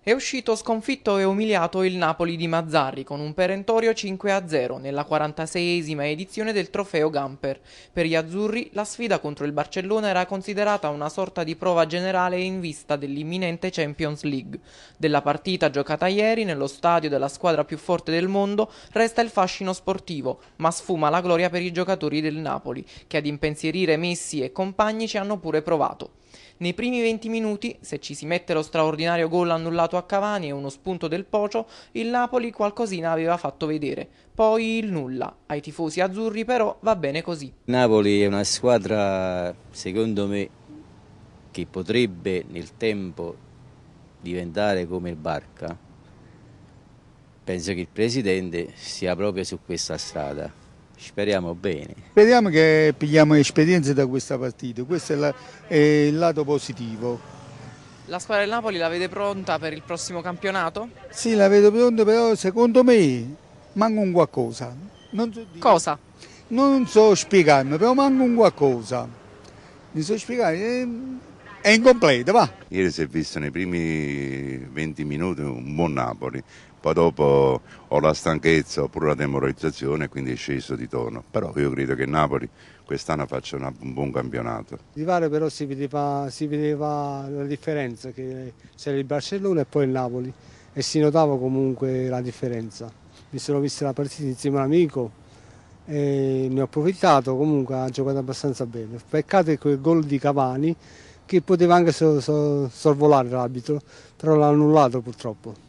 È uscito sconfitto e umiliato il Napoli di Mazzarri con un perentorio 5-0 nella 46esima edizione del trofeo Gamper. Per gli azzurri la sfida contro il Barcellona era considerata una sorta di prova generale in vista dell'imminente Champions League. Della partita giocata ieri nello stadio della squadra più forte del mondo resta il fascino sportivo, ma sfuma la gloria per i giocatori del Napoli, che ad impensierire Messi e compagni ci hanno pure provato. Nei primi 20 minuti, se ci si mette lo straordinario gol annullato a Cavani e uno spunto del Pocio, il Napoli qualcosina aveva fatto vedere. Poi il nulla. Ai tifosi azzurri però va bene così. Napoli è una squadra, secondo me, che potrebbe nel tempo diventare come il Barca. Penso che il presidente sia proprio su questa strada. Speriamo bene. Speriamo che pigliamo esperienze da questa partita, questo è, la, è il lato positivo. La squadra del Napoli la vede pronta per il prossimo campionato? Sì, la vedo pronta, però secondo me manca un qualcosa. Non so dire. Cosa? Non so spiegarmi, però manca un qualcosa. Mi so spiegare, eh, è incompleto, va. Ieri si è visto nei primi 20 minuti un buon Napoli, poi dopo ho la stanchezza oppure la demoralizzazione quindi è sceso di tono, però io credo che Napoli quest'anno faccia una, un buon campionato. Di Vare però si vedeva, si vedeva la differenza che c'era il Barcellona e poi il Napoli e si notava comunque la differenza. Mi sono vista la partita insieme a un amico e ne ho approfittato, comunque ha giocato abbastanza bene. Peccato che quel gol di Cavani che poteva anche sorvolare l'arbitro, però l'ha annullato purtroppo.